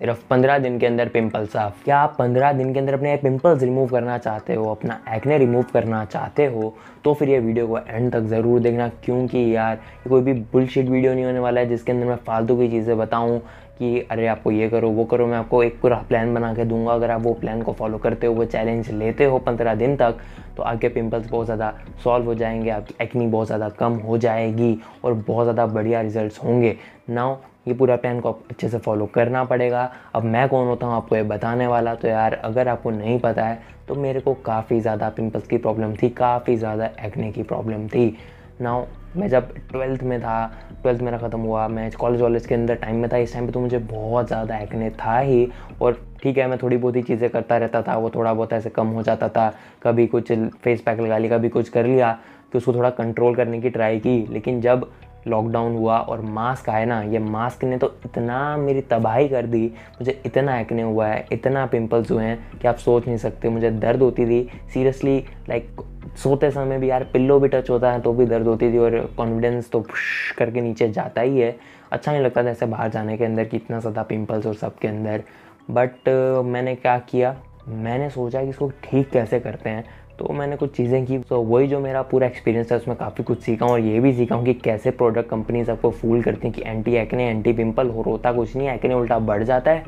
सिर्फ पंद्रह दिन के अंदर पिंपल साफ क्या आप पंद्रह दिन के अंदर अपने पिंपल्स रिमूव करना चाहते हो अपना एक्ने रिमूव करना चाहते हो तो फिर ये वीडियो को एंड तक ज़रूर देखना क्योंकि यार ये कोई भी बुलशिट वीडियो नहीं होने वाला है जिसके अंदर मैं फालतू की चीज़ें बताऊँ कि अरे आपको ये करो वो करो मैं आपको एक पूरा प्लान बना के दूंगा अगर आप वो प्लान को फॉलो करते हो वो चैलेंज लेते हो पंद्रह दिन तक तो आपके पिंपल्स बहुत ज़्यादा सॉल्व हो जाएंगे आपकी एक्नी बहुत ज़्यादा कम हो जाएगी और बहुत ज़्यादा बढ़िया रिजल्ट्स होंगे नाउ ये पूरा प्लान को अच्छे से फॉलो करना पड़ेगा अब मैं कौन होता हूँ आपको ये बताने वाला तो यार अगर आपको नहीं पता है तो मेरे को काफ़ी ज़्यादा पिंपल्स की प्रॉब्लम थी काफ़ी ज़्यादा एक्ने की प्रॉब्लम थी नाउ मैं जब ट्वेल्थ में था ट्वेल्थ मेरा ख़त्म हुआ मैं कॉलेज वॉलेज के अंदर टाइम में था इस टाइम पे तो मुझे बहुत ज़्यादा एक्ने था ही और ठीक है मैं थोड़ी बहुत ही चीज़ें करता रहता था वो थोड़ा बहुत ऐसे कम हो जाता था कभी कुछ फेस पैक लगा लिया कभी कुछ कर लिया तो उसको थोड़ा कंट्रोल करने की ट्राई की लेकिन जब लॉकडाउन हुआ और मास्क आए ना ये मास्क ने तो इतना मेरी तबाही कर दी मुझे इतना एक्ने हुआ है इतना पिंपल्स हुए हैं कि आप सोच नहीं सकते मुझे दर्द होती थी सीरियसली लाइक सोते समय भी यार पिल्लो भी टच होता है तो भी दर्द होती थी और कॉन्फिडेंस तो करके नीचे जाता ही है अच्छा नहीं लगता था ऐसे बाहर जाने के अंदर कि इतना ज़्यादा पिंपल्स और सब के अंदर बट मैंने क्या किया मैंने सोचा कि इसको ठीक कैसे करते हैं तो मैंने कुछ चीज़ें की तो वही जो मेरा पूरा एक्सपीरियंस था उसमें काफ़ी कुछ सीखा हूँ और ये भी सीखा हूँ कि कैसे प्रोडक्ट कंपनीज आपको फूल करती हैं कि एंटी एक्ने एंटी पिम्पल हो रोता कुछ नहीं एक्ने उल्टा बढ़ जाता है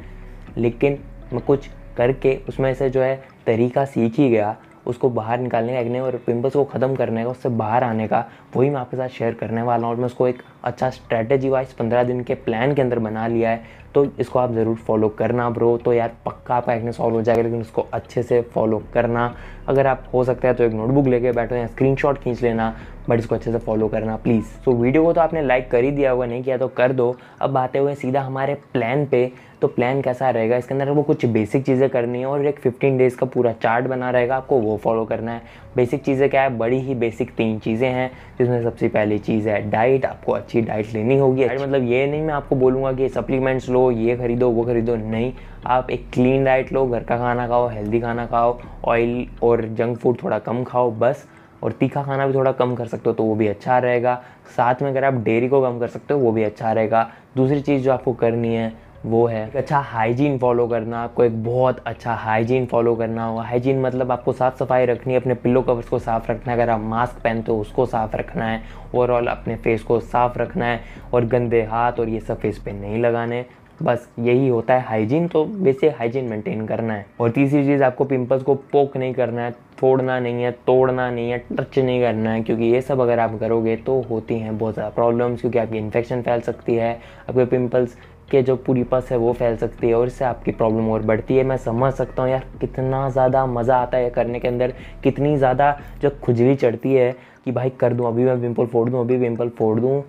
लेकिन मैं कुछ करके उसमें से जो है तरीका सीख ही गया उसको बाहर निकालने का एक्ने और पिम्पल्स को ख़त्म करने का उससे बाहर आने का वही मैं आपके साथ शेयर करने वाला हूँ और मैं उसको एक अच्छा स्ट्रैटेजी वाइज पंद्रह दिन के प्लान के अंदर बना लिया है तो इसको आप ज़रूर फॉलो करना ब्रो तो यार पक्का आपका एक्ने सॉल्व हो जाएगा लेकिन उसको अच्छे से फॉलो करना अगर आप हो सकता है तो एक नोटबुक लेके बैठो या स्क्रीन खींच लेना बट इसको अच्छे से फॉलो करना प्लीज़ तो वीडियो को तो आपने लाइक कर ही दिया होगा नहीं किया तो कर दो अब आते हुए सीधा हमारे प्लान पे तो प्लान कैसा रहेगा इसके अंदर वो कुछ बेसिक चीज़ें करनी है और एक 15 डेज़ का पूरा चार्ट बना रहेगा आपको वो फॉलो करना है बेसिक चीज़ें क्या है बड़ी ही बेसिक तीन चीज़ें हैं जिसमें सबसे पहली चीज़ है डाइट आपको अच्छी अच्छी डाइट लेनी होगी डाइट मतलब ये नहीं मैं आपको बोलूँगा कि सप्लीमेंट्स लो ये खरीदो वो खरीदो नहीं आप एक क्लीन डाइट लो घर का खाना खाओ हेल्दी खाना खाओ ऑयल और जंक फूड थोड़ा कम खाओ बस और तीखा खाना भी थोड़ा कम कर सकते हो तो वो भी अच्छा रहेगा साथ में अगर आप डेयरी को कम कर सकते हो वो भी अच्छा रहेगा दूसरी चीज़ जो आपको करनी है वो है अच्छा हाइजीन फॉलो करना आपको एक बहुत अच्छा हाइजीन फॉलो करना होगा हाइजीन मतलब आपको साफ़ सफाई रखनी है अपने पिल्लो कवर्स को साफ़ रखना है अगर आप मास्क पहनते हो उसको साफ़ रखना है ओवरऑल अपने फेस को साफ़ रखना है और गंदे हाथ और ये सब फेस पे नहीं लगाने बस यही होता है हाइजीन तो वैसे हाइजीन मेंटेन करना है और तीसरी चीज़ आपको पिंपल्स को पोक नहीं करना है फोड़ना नहीं है तोड़ना नहीं है टच नहीं करना है क्योंकि ये सब अगर आप करोगे तो होती हैं बहुत ज़्यादा प्रॉब्लम्स क्योंकि आपकी इन्फेक्शन फैल सकती है आपके पिंपल्स के जो पूरी पस है वो फैल सकती है और इससे आपकी प्रॉब्लम और बढ़ती है मैं समझ सकता हूँ यार कितना ज़्यादा मज़ा आता है करने के अंदर कितनी ज़्यादा जो खुजली चढ़ती है कि भाई कर दूँ अभी मैं पिम्पल फोड़ दूँ अभी पिम्पल फोड़ दूँ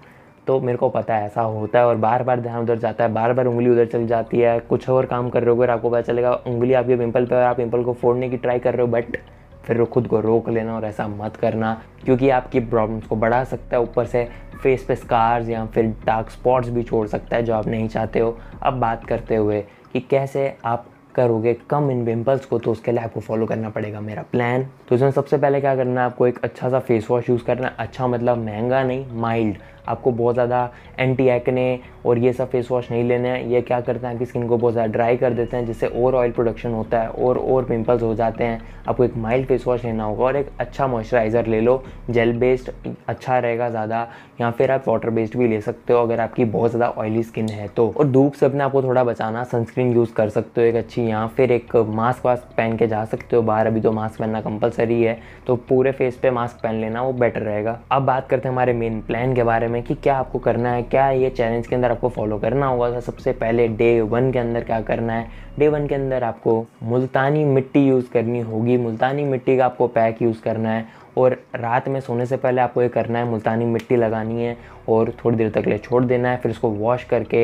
तो मेरे को पता है ऐसा होता है और बार बार ध्यान उधर जाता है बार बार उंगली उधर चल जाती है कुछ और काम कर रहे हो अगर आपको पता चलेगा उंगली आपके पिम्पल पर आप पिम्पल को फोड़ने की ट्राई कर रहे हो बट फिर खुद को रोक लेना और ऐसा मत करना क्योंकि आपकी प्रॉब्लम्स को बढ़ा सकता है ऊपर से फेस पे स्कार्स या फिर डार्क स्पॉट्स भी छोड़ सकता है जो आप नहीं चाहते हो अब बात करते हुए कि कैसे आप करोगे कम इन पिम्पल्स को तो उसके लिए आपको फॉलो करना पड़ेगा मेरा प्लान तो इसमें सबसे पहले क्या करना है आपको एक अच्छा सा फेस वॉश यूज़ करना है अच्छा मतलब महंगा नहीं माइल्ड आपको बहुत ज़्यादा एंटी एक्ने और ये सब फेस वॉश नहीं लेने हैं ये क्या करते हैं आपकी स्किन को बहुत ज़्यादा ड्राई कर देते हैं जिससे और ऑयल प्रोडक्शन होता है और और पिंपल्स हो जाते हैं आपको एक माइल्ड फेस वॉश लेना होगा और एक अच्छा मॉइस्चराइज़र ले लो जेल बेस्ड अच्छा रहेगा ज़्यादा या फिर आप वाटर बेस्ड भी ले सकते हो अगर आपकी बहुत ज़्यादा ऑयली स्किन है तो और धूप से अपने आपको थोड़ा बचाना सनस्क्रीन यूज़ कर सकते हो एक अच्छी या फिर एक मास्क वास्क पहन के जा सकते हो बाहर अभी तो मास्क पहनना कंपलसरी है तो पूरे फेस पे मास्क पहन लेना वो बेटर रहेगा अब बात करते हैं हमारे मेन प्लान के बारे में में कि क्या आपको करना है क्या ये चैलेंज के अंदर आपको फॉलो करना होगा तो सबसे पहले डे वन के अंदर क्या करना है डे वन के अंदर आपको मुल्तानी मिट्टी यूज़ करनी होगी मुल्तानी मिट्टी का आपको पैक यूज़ करना है और रात में सोने से पहले आपको ये करना है मुल्तानी मिट्टी लगानी है और थोड़ी देर तक ले छोड़ देना है फिर उसको वॉश करके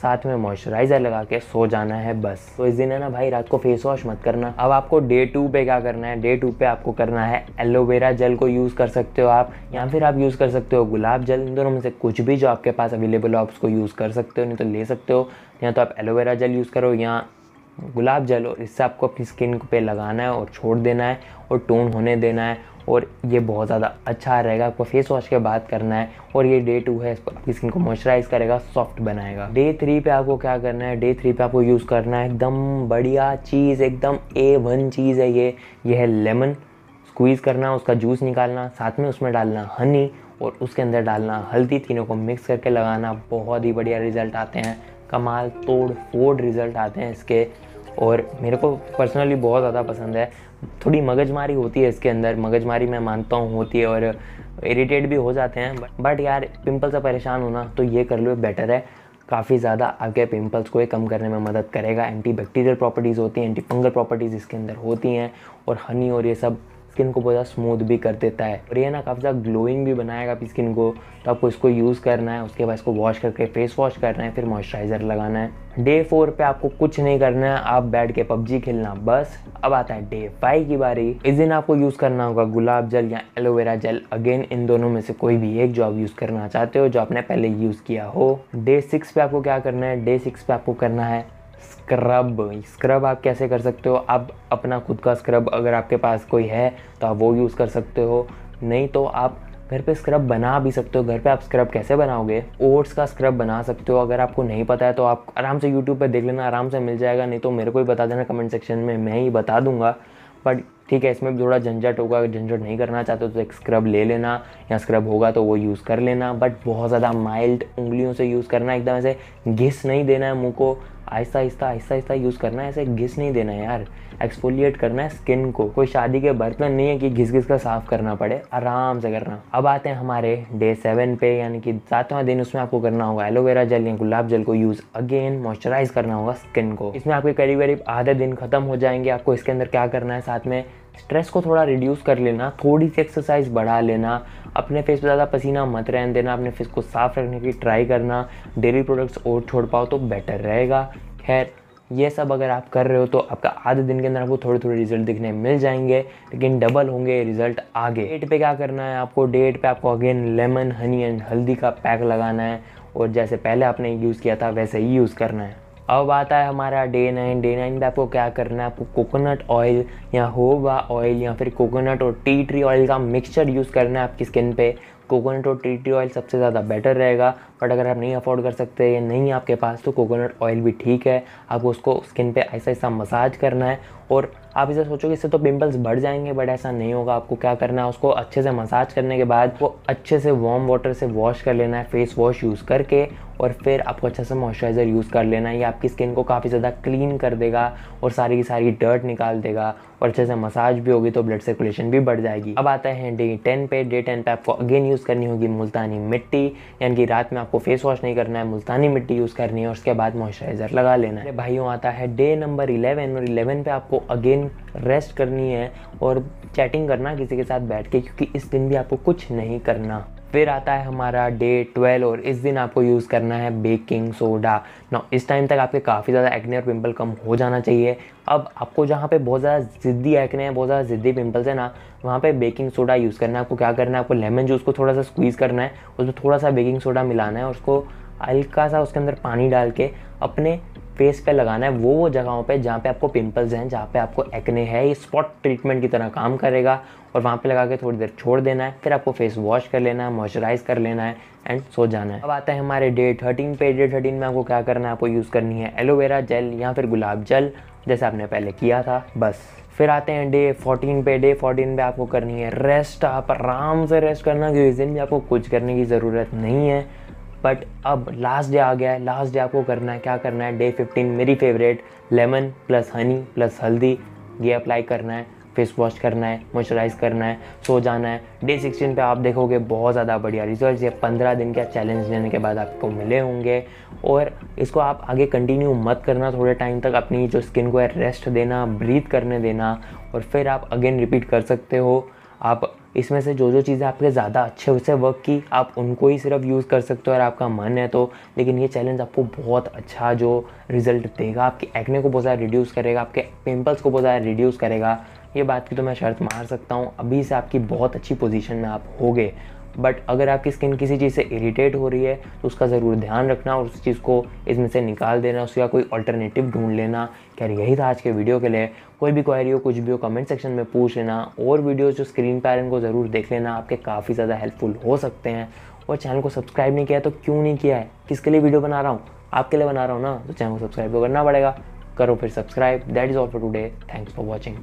साथ में मॉइस्चराइज़र लगा के सो जाना है बस तो इस दिन है ना भाई रात को फेस वॉश मत करना अब आपको डे टू पे क्या करना है डे टू पे आपको करना है एलोवेरा जेल को यूज़ कर सकते हो आप या फिर आप यूज़ कर सकते हो गुलाब जल इन दोनों में से कुछ भी जो आपके पास अवेलेबल हो आप उसको यूज़ कर सकते हो नहीं तो ले सकते हो या तो आप एलोवेरा जेल यूज़ करो या गुलाब जल हो इससे आपको अपनी स्किन पे लगाना है और छोड़ देना है और टोन होने देना है और ये बहुत ज़्यादा अच्छा रहेगा आपको फेस वॉश के बाद करना है और ये डे टू है आपकी स्किन को मॉइस्चराइज करेगा सॉफ्ट बनाएगा डे थ्री पे आपको क्या करना है डे थ्री पे आपको यूज़ करना है एकदम बढ़िया चीज़ एकदम ए वन चीज़ है ये ये है लेमन स्क्वीज़ करना उसका जूस निकालना साथ में उसमें डालना हनी और उसके अंदर डालना हल्दी तीनों को मिक्स करके लगाना बहुत ही बढ़िया रिजल्ट आते हैं कमाल तोड़ फोड़ रिजल्ट आते हैं इसके और मेरे को पर्सनली बहुत ज़्यादा पसंद है थोड़ी मगजमारी होती है इसके अंदर मगजमारी मैं मानता हूँ होती है और इरीटेट भी हो जाते हैं बट यार पिम्पल से परेशान होना तो ये कर लो बेटर है काफ़ी ज़्यादा आपके पिंपल्स को ये कम करने में मदद करेगा एंटी बैक्टीरियल प्रॉपर्टीज़ होती हैं एंटी फंगल प्रॉपर्टीज़ इसके अंदर होती हैं और हनी और ये सब स्किन को बहुत ज्यादा स्मूथ भी कर देता है और ये ना काफ़ी ज़्यादा ग्लोइंग भी बनाएगा आपकी स्किन को तो आपको इसको यूज़ करना है उसके बाद इसको वॉश करके फेस वॉश करना है फिर मॉइस्चराइज़र लगाना है डे फोर पे आपको कुछ नहीं करना है आप बैठ के पबजी खेलना बस अब आता है डे फाइव की बारी इस दिन आपको यूज़ करना होगा गुलाब जल या एलोवेरा जल अगेन इन दोनों में से कोई भी एक जो आप यूज़ करना चाहते हो जो आपने पहले यूज़ किया हो डे सिक्स पे आपको क्या करना है डे सिक्स पे आपको करना है स्क्रब स्क्रब आप कैसे कर सकते हो आप अपना खुद का स्क्रब अगर आपके पास कोई है तो आप वो यूज़ कर सकते हो नहीं तो आप घर पे स्क्रब बना भी सकते हो घर पे आप स्क्रब कैसे बनाओगे ओट्स का स्क्रब बना सकते हो अगर आपको नहीं पता है तो आप आराम से यूट्यूब पे देख लेना आराम से मिल जाएगा नहीं तो मेरे को ही बता देना कमेंट सेक्शन में मैं ही बता दूंगा बट ठीक है इसमें भी थोड़ा झंझट होगा झंझट नहीं करना चाहते तो एक स्क्रब ले लेना या स्क्रब होगा तो वो यूज़ कर लेना बट बहुत ज़्यादा माइल्ड उंगलियों से यूज़ करना एकदम ऐसे घिस नहीं देना है मुँह को आहिस्ता आहिस्ता आहिस्ता आहिस्ता यूज़ करना है ऐसे घिस नहीं देना है यार एक्सफोलिएट करना है स्किन को कोई शादी के बर्तन नहीं है कि घिस घिस कर साफ़ करना पड़े आराम से करना अब आते हैं हमारे डे सेवन पे यानी कि सातवां दिन उसमें आपको करना होगा एलोवेरा जल या गुलाब जल को यूज़ अगेन मॉइस्चराइज करना होगा स्किन को इसमें आपके करीब करीब आधे दिन खत्म हो जाएंगे आपको इसके अंदर क्या करना है साथ में स्ट्रेस को थोड़ा रिड्यूस कर लेना थोड़ी सी एक्सरसाइज बढ़ा लेना अपने फेस पे ज़्यादा पसीना मत रहने देना अपने फेस को साफ रखने की ट्राई करना डेयरी प्रोडक्ट्स और छोड़ पाओ तो बेटर रहेगा खैर ये सब अगर आप कर रहे हो तो आपका आधे दिन के अंदर आपको थोड़े थोड़े रिजल्ट दिखने मिल जाएंगे लेकिन डबल होंगे रिजल्ट आगे डेट पे क्या करना है आपको डेट पे आपको अगेन लेमन हनी एंड हल्दी का पैक लगाना है और जैसे पहले आपने यूज़ किया था वैसे ही यूज़ करना है अब आता है हमारा डे नाइन डे नाइन में आपको क्या करना है आपको कोकोनट ऑयल या होवा ऑयल या फिर कोकोनट और टी ट्री ऑयल का मिक्सचर यूज़ करना है आपकी स्किन पे कोकोनट और टी ट्री ऑयल सबसे ज़्यादा बेटर रहेगा बट अगर आप नहीं अफोर्ड कर सकते या नहीं आपके पास तो कोकोनट ऑयल भी ठीक है आपको उसको स्किन पे ऐसा ऐसा मसाज करना है और आप इसे सोचोगे इससे तो पिंपल्स बढ़ जाएंगे बट ऐसा नहीं होगा आपको क्या करना है उसको अच्छे से मसाज करने के बाद वो अच्छे से वार्म वाटर से वॉश कर लेना है फेस वॉश यूज़ करके और फिर आपको अच्छा सा मॉइस्चराइज़र यूज़ कर लेना है ये आपकी स्किन को काफ़ी ज़्यादा क्लीन कर देगा और सारी की सारी डर्ट निकाल देगा और अच्छे से मसाज भी होगी तो ब्लड सर्कुलेशन भी बढ़ जाएगी अब आता है डे टेन पे डे टेन पे आपको अगेन यूज़ करनी होगी मुल्तानी मिट्टी यानी कि रात में आपको फेस वॉश नहीं करना है मुल्तानी मिट्टी यूज़ करनी है और उसके बाद मॉइस्चराइज़र लगा लेना है भाइयों आता है डे नंबर इलेवन और इलेवन पर आपको अगेन रेस्ट करनी है और चैटिंग करना किसी के साथ बैठ के क्योंकि इस दिन भी आपको कुछ नहीं करना फिर आता है हमारा डे ट्वेल्व और इस दिन आपको यूज़ करना है बेकिंग सोडा ना इस टाइम तक आपके काफ़ी ज़्यादा एक्ने और पिंपल कम हो जाना चाहिए अब आपको जहाँ पे बहुत ज़्यादा ज़िद्दी एक्ने हैं बहुत ज़्यादा ज़िद्दी पिंपल्स है ना वहाँ पे बेकिंग सोडा यूज़ करना है आपको क्या करना है आपको लेमन जूस को थोड़ा सा स्क्वीज़ करना है उसमें थोड़ा सा बेकिंग सोडा मिलाना है और उसको हल्का सा उसके अंदर पानी डाल के अपने फेस पे लगाना है वो वो जगहों पे जहाँ पे आपको पिंपल्स हैं जहाँ पे आपको एक्ने है ये स्पॉट ट्रीटमेंट की तरह काम करेगा और वहाँ पे लगा के थोड़ी देर छोड़ देना है फिर आपको फेस वॉश कर लेना है मॉइस्चराइज कर लेना है एंड सो जाना है अब आता है हमारे डे थर्टीन पे डे थर्टीन में आपको क्या करना है आपको यूज़ करनी है एलोवेरा जेल या फिर गुलाब जल जैसे आपने पहले किया था बस फिर आते हैं डे फोर्टीन पे डे फोर्टीन पे आपको करनी है रेस्ट आप आराम से रेस्ट करना क्योंकि इस दिन भी आपको कुछ करने की ज़रूरत नहीं है बट अब लास्ट डे आ गया है लास्ट डे आपको करना है क्या करना है डे 15 मेरी favourite lemon plus honey plus हल्दी ये अप्लाई करना है फेस वॉश करना है मॉइस्चराइज करना है सो जाना है डे 16 पे आप देखोगे बहुत ज़्यादा बढ़िया रिजल्ट ये 15 दिन का चैलेंज लेने के बाद आपको मिले होंगे और इसको आप आगे कंटिन्यू मत करना थोड़े टाइम तक अपनी जो स्किन को है रेस्ट देना ब्रीथ करने देना और फिर आप अगेन रिपीट कर सकते हो आप इसमें से जो जो चीज़ें आपके ज़्यादा अच्छे से वर्क की आप उनको ही सिर्फ यूज़ कर सकते हो और आपका मन है तो लेकिन ये चैलेंज आपको बहुत अच्छा जो रिजल्ट देगा आपके एक्ने को बहुत ज़्यादा रिड्यूस करेगा आपके पिंपल्स को बहुत ज़्यादा रिड्यूस करेगा ये बात की तो मैं शर्त मार सकता हूँ अभी से आपकी बहुत अच्छी पोजीशन में आप हो गए बट अगर आपकी स्किन किसी चीज़ से इरीटेट हो रही है तो उसका ज़रूर ध्यान रखना और उस चीज़ को इसमें से निकाल देना उसका कोई ऑल्टरनेटिव ढूंढ लेना खैर यही था आज के वीडियो के लिए कोई भी क्वारी हो कुछ भी हो कमेंट सेक्शन में पूछ लेना और वीडियोज़ जो स्क्रीन पर इनको ज़रूर देख लेना आपके काफ़ी ज़्यादा हेल्पफुल हो सकते हैं और चैनल को सब्सक्राइब नहीं किया तो क्यों नहीं किया है किसके लिए वीडियो बना रहा हूँ आपके लिए बना रहा हूँ ना तो चैनल को सब्सक्राइब तो करना पड़ेगा करो फिर subscribe that is all for today thanks for watching